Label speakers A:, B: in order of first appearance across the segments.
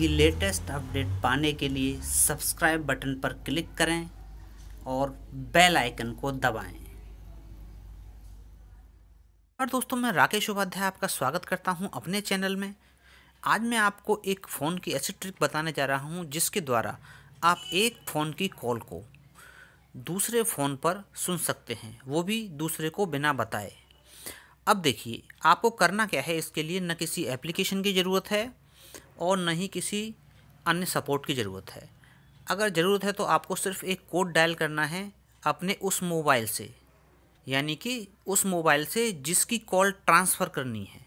A: भी latest update पाने के लिए सब्सक्राइब बटन पर क्लिक करें और बेल आइकन को दबाएं। और दोस्तों मैं राकेश उपाध्याय आपका स्वागत करता हूं अपने चैनल में आज मैं आपको एक फ़ोन की ऐसी ट्रिक बताने जा रहा हूं जिसके द्वारा आप एक फ़ोन की कॉल को दूसरे फ़ोन पर सुन सकते हैं वो भी दूसरे को बिना बताए अब देखिए आपको करना क्या है इसके लिए न किसी एप्लीकेशन की ज़रूरत है और न ही किसी अन्य सपोर्ट की ज़रूरत है अगर ज़रूरत है तो आपको सिर्फ एक कोड डायल करना है अपने उस मोबाइल से यानी कि उस मोबाइल से जिसकी कॉल ट्रांसफ़र करनी है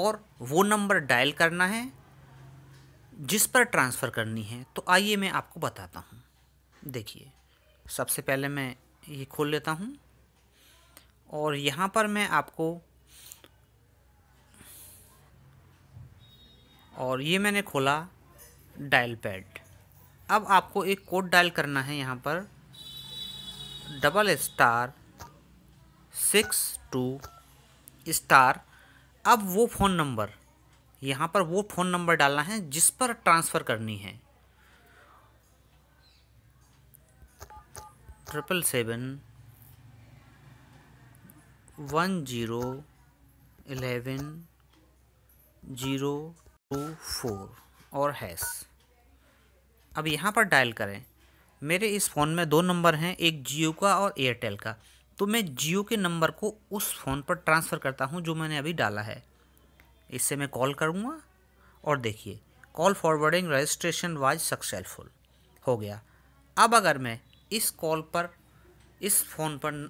A: और वो नंबर डायल करना है जिस पर ट्रांसफ़र करनी है तो आइए मैं आपको बताता हूँ देखिए सबसे पहले मैं ये खोल लेता हूँ और यहाँ पर मैं आपको और ये मैंने खोला डायल पैड अब आपको एक कोड डायल करना है यहाँ पर double star six two star अब वो फ़ोन नंबर यहाँ पर वो फ़ोन नंबर डालना है जिस पर ट्रांसफ़र करनी है triple seven one zero eleven zero two four और हैस अब यहाँ पर डायल करें मेरे इस फ़ोन में दो नंबर हैं एक जियो का और एयरटेल का तो मैं जियो के नंबर को उस फ़ोन पर ट्रांसफ़र करता हूँ जो मैंने अभी डाला है इससे मैं कॉल करूँगा और देखिए call forwarding registration was successful हो गया अब अगर मैं इस कॉल पर इस फ़ोन पर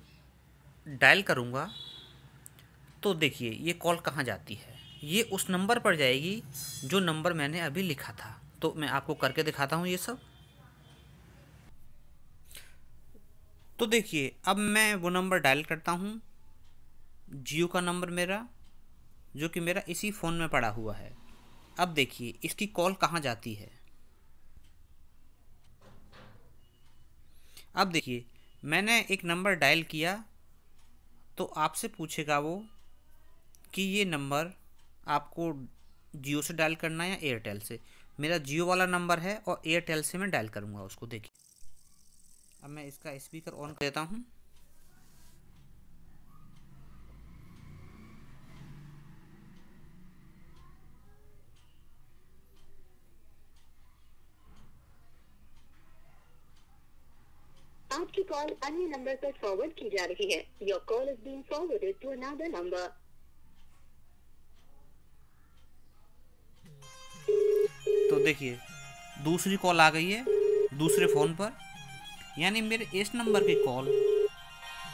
A: डायल करूँगा तो देखिए ये कॉल कहाँ जाती है ये उस नंबर पर जाएगी जो नंबर मैंने अभी लिखा था तो मैं आपको करके दिखाता हूँ ये सब तो देखिए अब मैं वो नंबर डायल करता हूँ जियो का नंबर मेरा जो कि मेरा इसी फ़ोन में पड़ा हुआ है अब देखिए इसकी कॉल कहाँ जाती है अब देखिए मैंने एक नंबर डायल किया तो आपसे पूछेगा वो कि ये नंबर आपको जियो से डायल करना है या एयरटेल से मेरा जियो वाला नंबर है और एयरटेल से मैं डायल करूँगा उसको देखिए अब मैं इसका स्पीकर ऑन कर देता हूँ आपकी कॉल अन्य नंबर पर फॉरवर्ड की जा रही है your call is been forwarded to another number तो देखिए दूसरी कॉल आ गई है दूसरे फ़ोन पर यानी मेरे इस नंबर की कॉल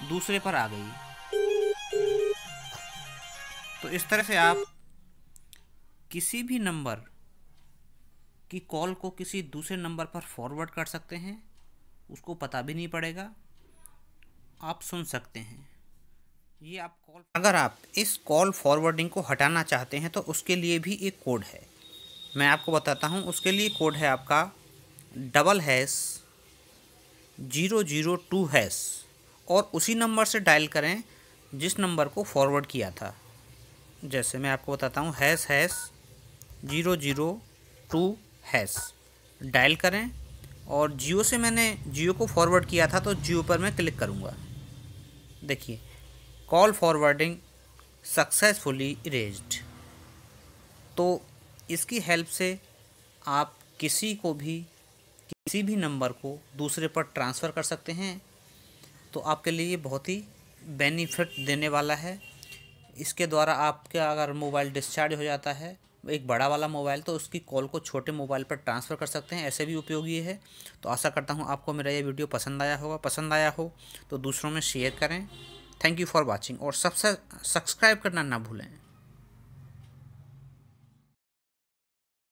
A: दूसरे पर आ गई तो इस तरह से आप किसी भी नंबर की कॉल को किसी दूसरे नंबर पर फॉरवर्ड कर सकते हैं उसको पता भी नहीं पड़ेगा आप सुन सकते हैं ये आप कॉल अगर आप इस कॉल फॉरवर्डिंग को हटाना चाहते हैं तो उसके लिए भी एक कोड है मैं आपको बताता हूँ उसके लिए कोड है आपका double hash zero zero two hash और उसी नंबर से डायल करें जिस नंबर को फॉरवर्ड किया था जैसे मैं आपको बताता हूँ hash hash zero zero two hash dial करें और जियो से मैंने जियो को फॉरवर्ड किया था तो जियो पर मैं क्लिक करूँगा देखिए कॉल फॉरवर्डिंग सक्सेसफुली इरेज्ड तो इसकी हेल्प से आप किसी को भी किसी भी नंबर को दूसरे पर ट्रांसफ़र कर सकते हैं तो आपके लिए बहुत ही बेनिफिट देने वाला है इसके द्वारा आपका अगर मोबाइल डिस्चार्ज हो जाता है एक बड़ा वाला मोबाइल तो उसकी कॉल को छोटे मोबाइल पर ट्रांसफ़र कर सकते हैं ऐसे भी उपयोगी है तो आशा करता हूँ आपको मेरा ये वीडियो पसंद आया होगा पसंद आया हो तो दूसरों में शेयर करें थैंक यू फॉर वॉचिंग और सबसे सब्सक्राइब करना ना भूलें